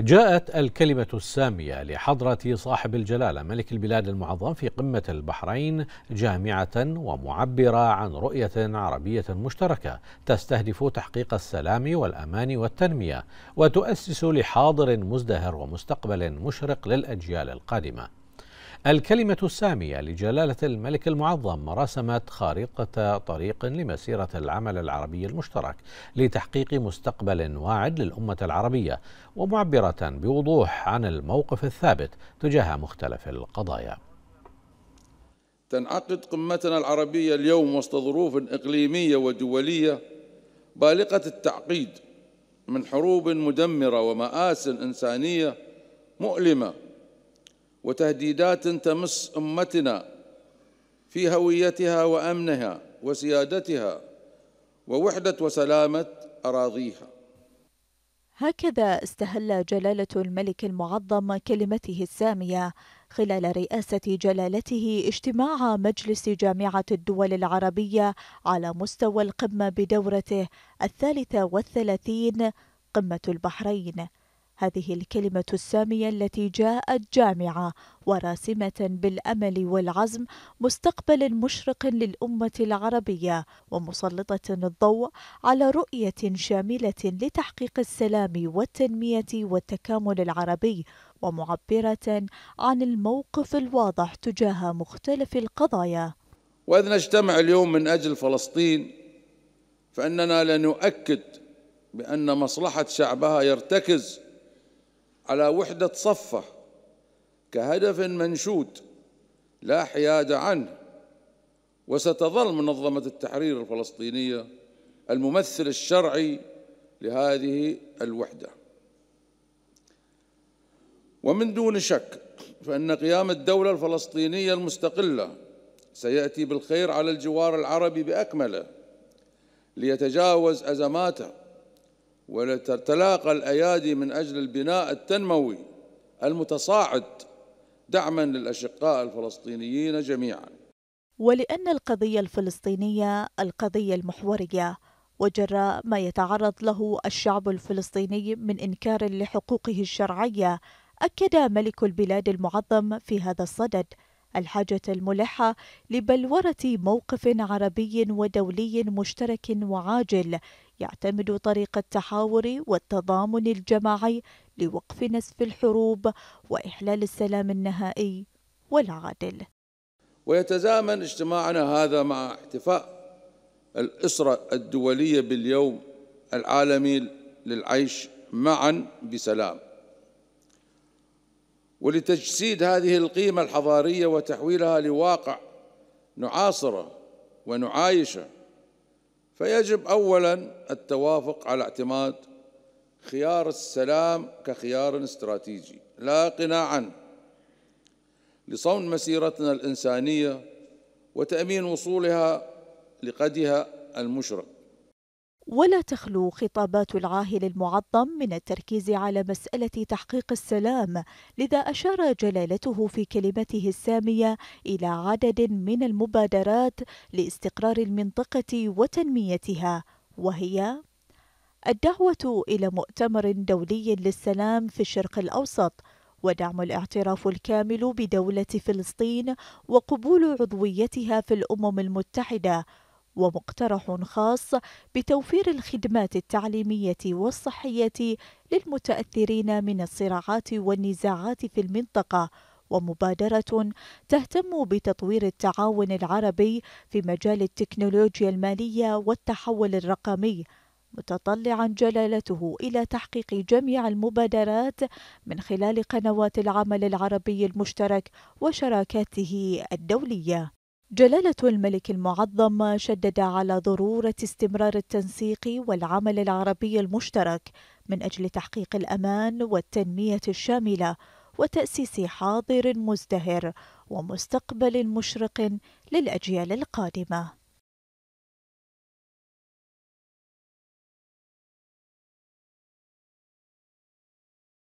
جاءت الكلمة السامية لحضرة صاحب الجلالة ملك البلاد المعظم في قمة البحرين جامعة ومعبرة عن رؤية عربية مشتركة تستهدف تحقيق السلام والأمان والتنمية وتؤسس لحاضر مزدهر ومستقبل مشرق للأجيال القادمة الكلمة السامية لجلالة الملك المعظم رسمت خارطة طريق لمسيرة العمل العربي المشترك لتحقيق مستقبل واعد للأمة العربية ومعبرة بوضوح عن الموقف الثابت تجاه مختلف القضايا. تنعقد قمتنا العربية اليوم وسط ظروف إقليمية ودولية بالغة التعقيد من حروب مدمرة ومآسٍ إنسانية مؤلمة وتهديدات تمس امتنا في هويتها وامنها وسيادتها ووحده وسلامه اراضيها هكذا استهل جلاله الملك المعظم كلمته الساميه خلال رئاسه جلالته اجتماع مجلس جامعه الدول العربيه على مستوى القمه بدورته الثالثه والثلاثين قمه البحرين هذه الكلمة السامية التي جاءت جامعة وراسمة بالأمل والعزم مستقبل مشرق للأمة العربية ومسلطة الضوء على رؤية شاملة لتحقيق السلام والتنمية والتكامل العربي ومعبرة عن الموقف الواضح تجاه مختلف القضايا وإذ نجتمع اليوم من أجل فلسطين فإننا لنؤكد بأن مصلحة شعبها يرتكز على وحدة صفة كهدف منشود لا حياد عنه وستظل منظمة التحرير الفلسطينية الممثل الشرعي لهذه الوحدة ومن دون شك فإن قيام الدولة الفلسطينية المستقلة سيأتي بالخير على الجوار العربي بأكمله ليتجاوز أزماته ولتتلاقى الايادي من اجل البناء التنموي المتصاعد دعما للاشقاء الفلسطينيين جميعا. ولان القضيه الفلسطينيه القضيه المحوريه وجراء ما يتعرض له الشعب الفلسطيني من انكار لحقوقه الشرعيه اكد ملك البلاد المعظم في هذا الصدد الحاجة الملحة لبلورة موقف عربي ودولي مشترك وعاجل يعتمد طريق التحاور والتضامن الجماعي لوقف نسف الحروب وإحلال السلام النهائي والعادل. ويتزامن اجتماعنا هذا مع احتفاء الأسرة الدولية باليوم العالمي للعيش معا بسلام ولتجسيد هذه القيمة الحضارية وتحويلها لواقع نعاصره ونعايشه فيجب أولا التوافق على اعتماد خيار السلام كخيار استراتيجي لا قناعاً لصون مسيرتنا الإنسانية وتأمين وصولها لقدها المشرق ولا تخلو خطابات العاهل المعظم من التركيز على مسألة تحقيق السلام، لذا أشار جلالته في كلمته السامية إلى عدد من المبادرات لاستقرار المنطقة وتنميتها، وهي: الدعوة إلى مؤتمر دولي للسلام في الشرق الأوسط، ودعم الاعتراف الكامل بدولة فلسطين وقبول عضويتها في الأمم المتحدة، ومقترح خاص بتوفير الخدمات التعليمية والصحية للمتأثرين من الصراعات والنزاعات في المنطقة ومبادرة تهتم بتطوير التعاون العربي في مجال التكنولوجيا المالية والتحول الرقمي متطلعا جلالته الى تحقيق جميع المبادرات من خلال قنوات العمل العربي المشترك وشراكاته الدوليه جلالة الملك المعظم شدد على ضرورة استمرار التنسيق والعمل العربي المشترك من أجل تحقيق الأمان والتنمية الشاملة وتأسيس حاضر مزدهر ومستقبل مشرق للأجيال القادمة